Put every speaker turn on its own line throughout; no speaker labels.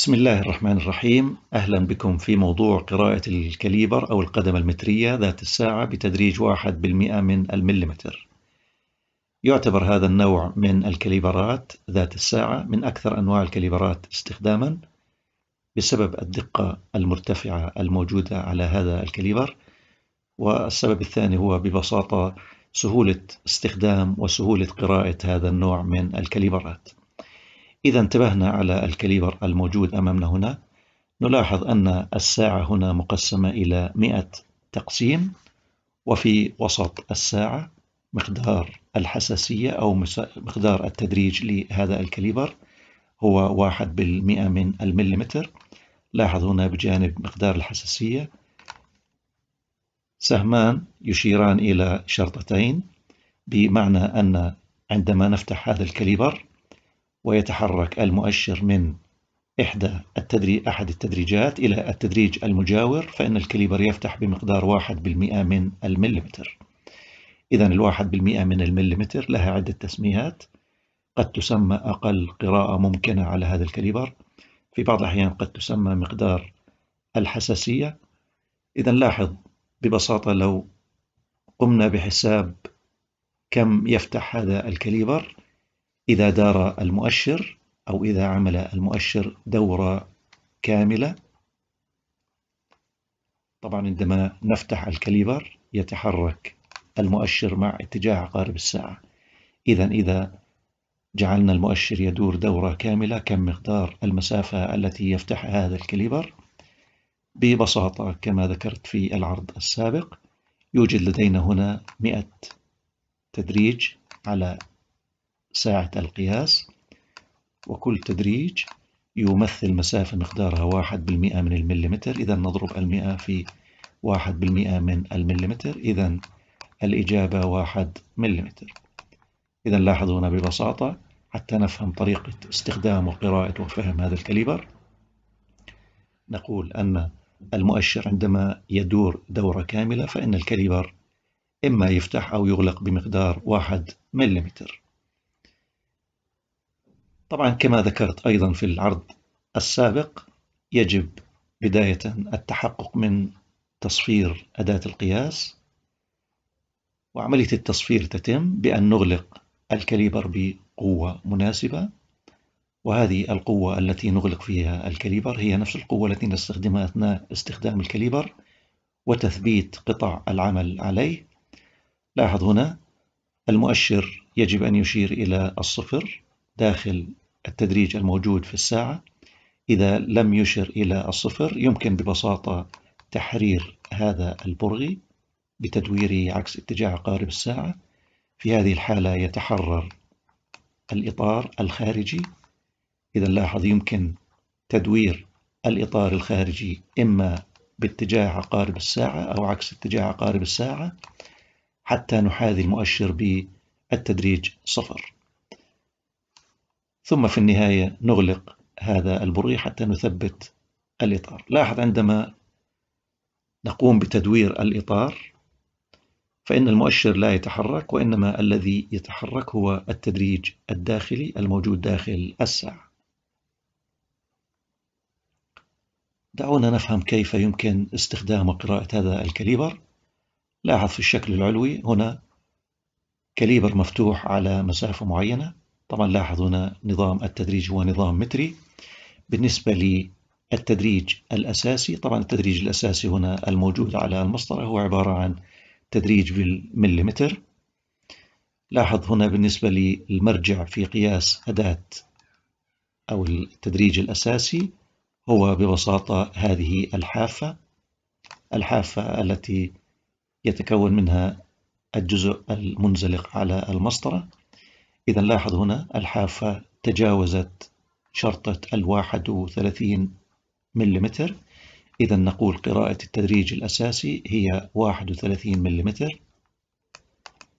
بسم الله الرحمن الرحيم أهلا بكم في موضوع قراءة الكاليبر أو القدم المترية ذات الساعة بتدريج واحد بالمئة من المليمتر يعتبر هذا النوع من الكاليبرات ذات الساعة من أكثر أنواع الكاليبرات استخداما بسبب الدقة المرتفعة الموجودة على هذا الكاليبر والسبب الثاني هو ببساطة سهولة استخدام وسهولة قراءة هذا النوع من الكاليبرات إذا انتبهنا على الكاليبر الموجود أمامنا هنا نلاحظ أن الساعة هنا مقسمة إلى 100 تقسيم وفي وسط الساعة مقدار الحساسية أو مقدار التدريج لهذا الكاليبر هو واحد بالمئة من المليمتر لاحظ هنا بجانب مقدار الحساسية سهمان يشيران إلى شرطتين بمعنى أن عندما نفتح هذا الكاليبر ويتحرك المؤشر من إحدى التدري أحد التدريجات إلى التدريج المجاور فإن الكليبر يفتح بمقدار 1% من المليمتر إذا الواحد بالمئة من المليمتر لها عدة تسميات قد تسمى أقل قراءة ممكنة على هذا الكليبر في بعض الأحيان قد تسمى مقدار الحساسية إذا لاحظ ببساطة لو قمنا بحساب كم يفتح هذا الكاليبر إذا دار المؤشر أو إذا عمل المؤشر دورة كاملة طبعا عندما نفتح الكاليبر يتحرك المؤشر مع اتجاه عقارب الساعة إذا إذا جعلنا المؤشر يدور دورة كاملة كم مقدار المسافة التي يفتحها هذا الكاليبر ببساطة كما ذكرت في العرض السابق يوجد لدينا هنا 100 تدريج على ساعة القياس وكل تدريج يمثل مسافة مقدارها واحد بالمئة من المليمتر إذا نضرب المئة في واحد بالمئة من المليمتر إذا الإجابة واحد مليمتر إذا لاحظوا هنا ببساطة حتى نفهم طريقة استخدام وقراءة وفهم هذا الكاليبر نقول أن المؤشر عندما يدور دورة كاملة فإن الكاليبر إما يفتح أو يغلق بمقدار واحد مليمتر طبعا كما ذكرت أيضا في العرض السابق يجب بداية التحقق من تصفير أداة القياس وعملية التصفير تتم بأن نغلق الكاليبر بقوة مناسبة وهذه القوة التي نغلق فيها الكاليبر هي نفس القوة التي نستخدمها أثناء استخدام الكاليبر وتثبيت قطع العمل عليه لاحظ هنا المؤشر يجب أن يشير إلى الصفر داخل التدريج الموجود في الساعة إذا لم يشر إلى الصفر يمكن ببساطة تحرير هذا البرغي بتدويره عكس اتجاه عقارب الساعة في هذه الحالة يتحرر الإطار الخارجي إذا لاحظ يمكن تدوير الإطار الخارجي إما باتجاه عقارب الساعة أو عكس اتجاه عقارب الساعة حتى نحاذي المؤشر بالتدريج صفر ثم في النهاية نغلق هذا البرغي حتى نثبت الإطار لاحظ عندما نقوم بتدوير الإطار فإن المؤشر لا يتحرك وإنما الذي يتحرك هو التدريج الداخلي الموجود داخل الساعة دعونا نفهم كيف يمكن استخدام وقراءة هذا الكاليبر لاحظ في الشكل العلوي هنا كاليبر مفتوح على مسافة معينة طبعا لاحظ هنا نظام التدريج هو نظام متري بالنسبة للتدريج الأساسي طبعا التدريج الأساسي هنا الموجود على المسطرة هو عبارة عن تدريج بالمليمتر لاحظ هنا بالنسبة للمرجع في قياس أداة أو التدريج الأساسي هو ببساطة هذه الحافة الحافة التي يتكون منها الجزء المنزلق على المسطرة إذا لاحظ هنا الحافة تجاوزت شرطة الواحد وثلاثين مليمتر إذا نقول قراءة التدريج الأساسي هي واحد وثلاثين مليمتر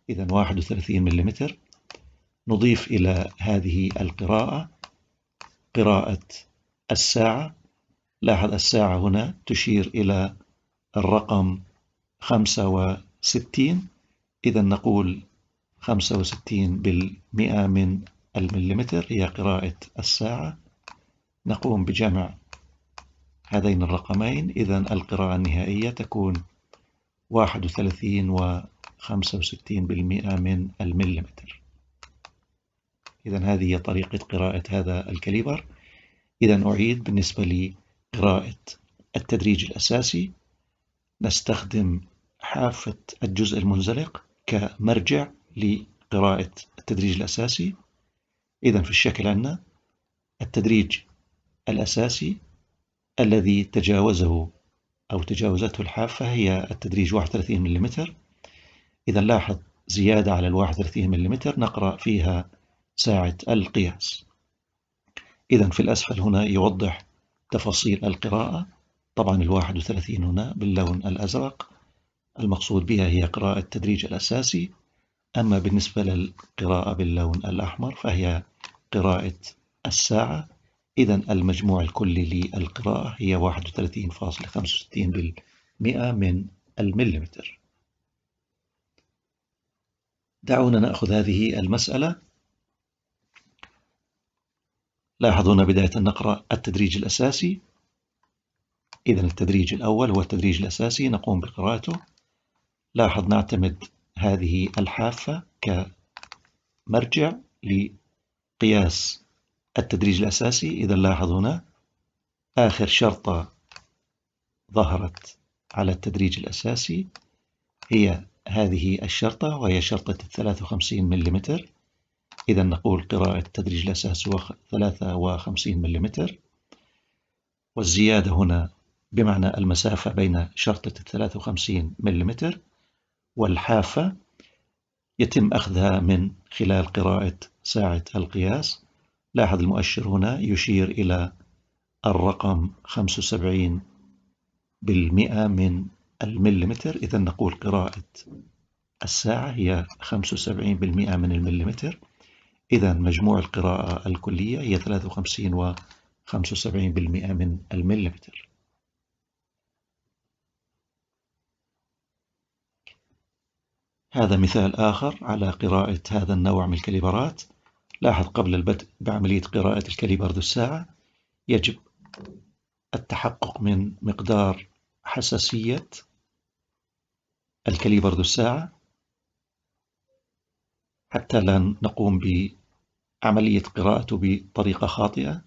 إذا واحد وثلاثين مليمتر نضيف إلى هذه القراءة قراءة الساعة لاحظ الساعة هنا تشير إلى الرقم خمسة وستين إذا نقول 65 من المليمتر هي قراءة الساعة نقوم بجمع هذين الرقمين إذا القراءة النهائية تكون 31 و 65% من المليمتر إذا هذه هي طريقة قراءة هذا الكاليبر إذا أعيد بالنسبة لقراءة التدريج الأساسي نستخدم حافة الجزء المنزلق كمرجع لقراءة التدريج الأساسي إذا في الشكل عندنا التدريج الأساسي الذي تجاوزه أو تجاوزته الحافة هي التدريج 31 ملم إذا لاحظ زيادة على ال 31 ملم نقرأ فيها ساعة القياس إذا في الأسفل هنا يوضح تفاصيل القراءة طبعا ال 31 هنا باللون الأزرق المقصود بها هي قراءة التدريج الأساسي أما بالنسبة للقراءة باللون الأحمر فهي قراءة الساعة إذا المجموع الكلي للقراءة هي 31.65% من المليمتر دعونا نأخذ هذه المسألة لاحظونا بداية نقرأ التدريج الأساسي إذا التدريج الأول هو التدريج الأساسي نقوم بقراءته لاحظ نعتمد هذه الحافة كمرجع لقياس التدريج الأساسي إذا لاحظ هنا آخر شرطة ظهرت على التدريج الأساسي هي هذه الشرطة وهي شرطة 53 ملم إذا نقول قراءة التدريج الأساسي هو 53 ملم والزيادة هنا بمعنى المسافة بين شرطة 53 ملم والحافة يتم أخذها من خلال قراءة ساعة القياس لاحظ المؤشر هنا يشير إلى الرقم 75 بالمئة من المليمتر إذا نقول قراءة الساعة هي 75 بالمئة من المليمتر إذا مجموع القراءة الكلية هي 53 و 75 بالمئة من المليمتر هذا مثال آخر على قراءة هذا النوع من الكاليبرات لاحظ قبل البدء بعملية قراءة الكاليبر ذو الساعة يجب التحقق من مقدار حساسية الكاليبر ذو الساعة حتى لا نقوم بعملية قراءته بطريقة خاطئة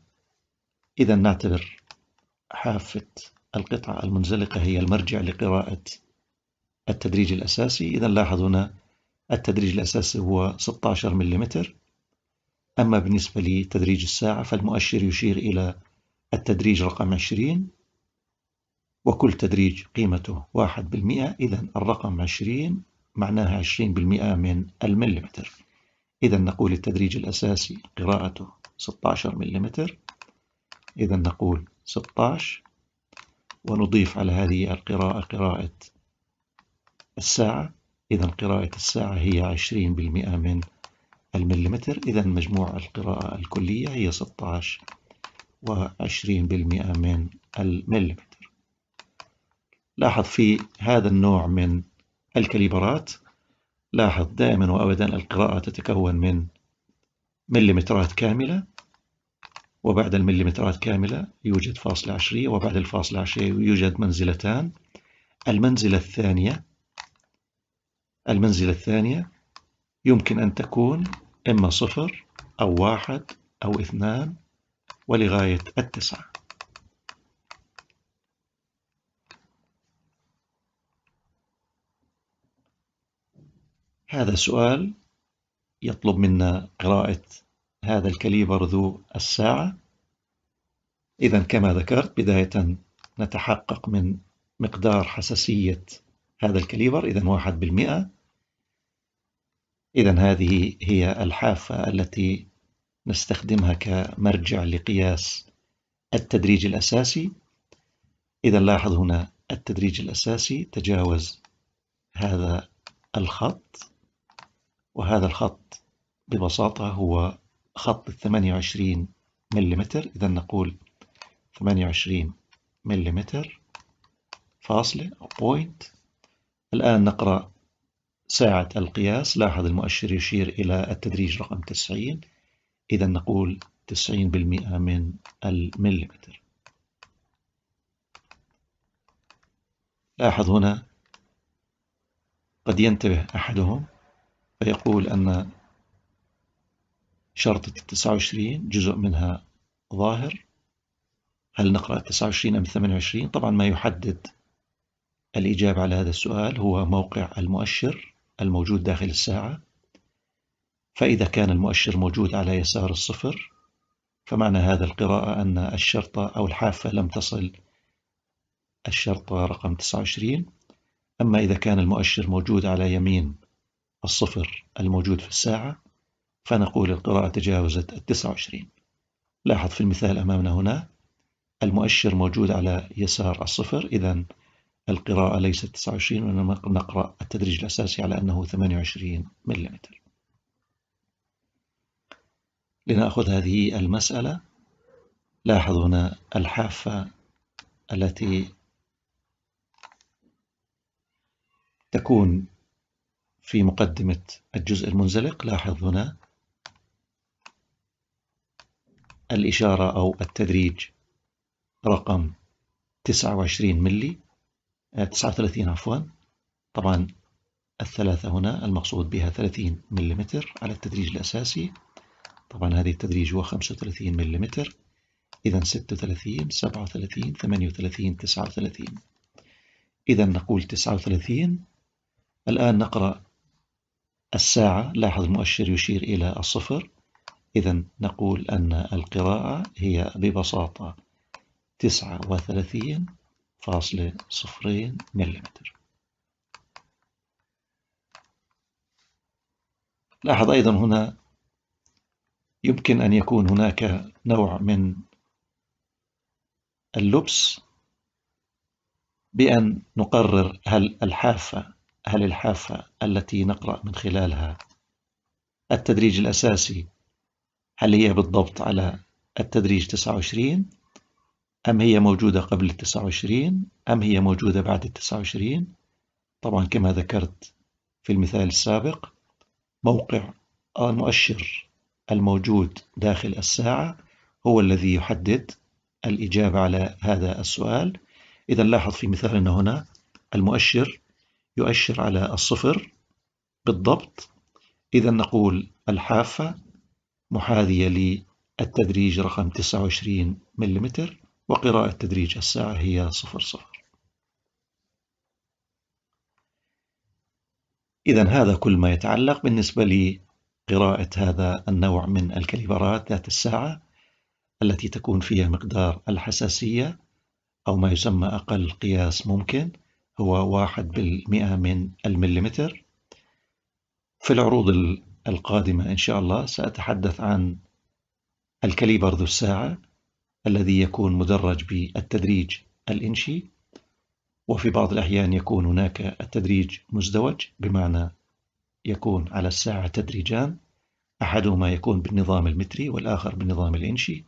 إذا نعتبر حافة القطعة المنزلقة هي المرجع لقراءة التدريج الأساسي إذا لاحظ هنا التدريج الأساسي هو 16 ملم أما بالنسبة لتدريج الساعة فالمؤشر يشير إلى التدريج رقم 20 وكل تدريج قيمته 1% إذا الرقم 20 معناها 20% من المليمتر إذا نقول التدريج الأساسي قراءته 16 ملم إذا نقول 16 ونضيف على هذه القراءة قراءة الساعة إذا قراءة الساعة هي 20% من المليمتر إذا مجموع القراءة الكلية هي 16 و20% من المليمتر لاحظ في هذا النوع من الكاليبرات لاحظ دائما وأبدا القراءة تتكون من مليمترات كاملة وبعد المليمترات كاملة يوجد فاصلة عشرية وبعد الفاصلة عشرية يوجد منزلتان المنزلة الثانية المنزلة الثانية يمكن أن تكون إما صفر أو واحد أو اثنان ولغاية التسعة هذا السؤال يطلب منا قراءة هذا الكاليبر ذو الساعة إذا كما ذكرت بداية نتحقق من مقدار حساسية هذا الكاليبر إذا واحد بالمئة إذا هذه هي الحافة التي نستخدمها كمرجع لقياس التدريج الأساسي إذا لاحظ هنا التدريج الأساسي تجاوز هذا الخط وهذا الخط ببساطة هو خط ال 28 ملم إذا نقول 28 ملم فاصلة أو بوينت الآن نقرأ ساعة القياس لاحظ المؤشر يشير إلى التدريج رقم 90 إذا نقول 90% من المليمتر لاحظ هنا قد ينتبه أحدهم فيقول أن شرطة 29 جزء منها ظاهر هل نقرأ 29 أم 28؟ طبعا ما يحدد الإجابة على هذا السؤال هو موقع المؤشر الموجود داخل الساعة فإذا كان المؤشر موجود على يسار الصفر فمعنى هذا القراءة أن الشرطة أو الحافة لم تصل الشرطة رقم 29 أما إذا كان المؤشر موجود على يمين الصفر الموجود في الساعة فنقول القراءة تجاوزت التسعة وعشرين لاحظ في المثال أمامنا هنا المؤشر موجود على يسار الصفر إذا القراءة ليست 29 وإنما نقرأ التدريج الأساسي على أنه 28 ملم لنأخذ هذه المسألة لاحظ هنا الحافة التي تكون في مقدمة الجزء المنزلق لاحظ هنا الإشارة أو التدريج رقم 29 ملي 39 عفوا طبعا الثلاثة هنا المقصود بها 30 ملم على التدريج الأساسي طبعا هذه التدريج هو 35 ملم إذا 36 37 38 39 إذا نقول 39 الآن نقرأ الساعة لاحظ المؤشر يشير إلى الصفر إذا نقول أن القراءة هي ببساطة 39 فاصلة صفرين مليمتر لاحظ أيضا هنا يمكن أن يكون هناك نوع من اللبس بأن نقرر هل الحافة هل الحافة التي نقرأ من خلالها التدريج الأساسي هل هي بالضبط على التدريج 29 أم هي موجودة قبل التسعة وعشرين أم هي موجودة بعد التسعة وعشرين طبعا كما ذكرت في المثال السابق موقع المؤشر الموجود داخل الساعة هو الذي يحدد الإجابة على هذا السؤال إذا لاحظ في مثالنا هنا المؤشر يؤشر على الصفر بالضبط إذا نقول الحافة محاذية للتدريج رقم 29 ملم وقراءة تدريج الساعة هي صفر صفر إذا هذا كل ما يتعلق بالنسبة لقراءة هذا النوع من الكاليبرات ذات الساعة التي تكون فيها مقدار الحساسية أو ما يسمى أقل قياس ممكن هو واحد بالمئة من المليمتر في العروض القادمة إن شاء الله سأتحدث عن الكاليبر ذو الساعة الذي يكون مدرج بالتدريج الإنشي وفي بعض الأحيان يكون هناك التدريج مزدوج بمعنى يكون على الساعة تدريجان أحدهما يكون بالنظام المتري والآخر بالنظام الإنشي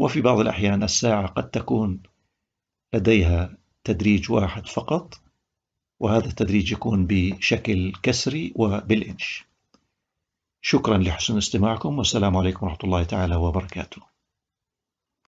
وفي بعض الأحيان الساعة قد تكون لديها تدريج واحد فقط وهذا التدريج يكون بشكل كسري وبالإنش شكرا لحسن استماعكم والسلام عليكم ورحمة الله تعالى وبركاته